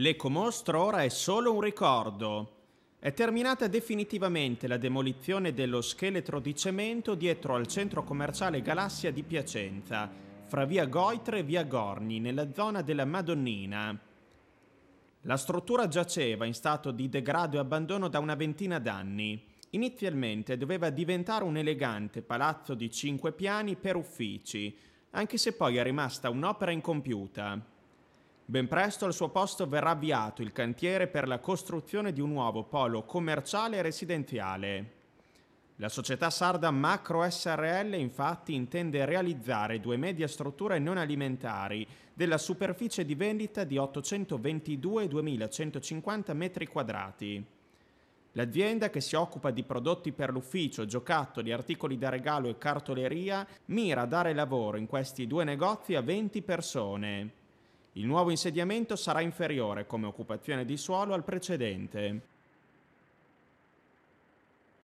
L'ecomostro ora è solo un ricordo. È terminata definitivamente la demolizione dello scheletro di cemento dietro al centro commerciale Galassia di Piacenza, fra via Goitre e via Gorni, nella zona della Madonnina. La struttura giaceva in stato di degrado e abbandono da una ventina d'anni. Inizialmente doveva diventare un elegante palazzo di cinque piani per uffici, anche se poi è rimasta un'opera incompiuta. Ben presto al suo posto verrà avviato il cantiere per la costruzione di un nuovo polo commerciale e residenziale. La società sarda Macro SRL infatti intende realizzare due media strutture non alimentari della superficie di vendita di 822.2150 m2. L'azienda che si occupa di prodotti per l'ufficio, giocattoli, articoli da regalo e cartoleria mira a dare lavoro in questi due negozi a 20 persone. Il nuovo insediamento sarà inferiore come occupazione di suolo al precedente.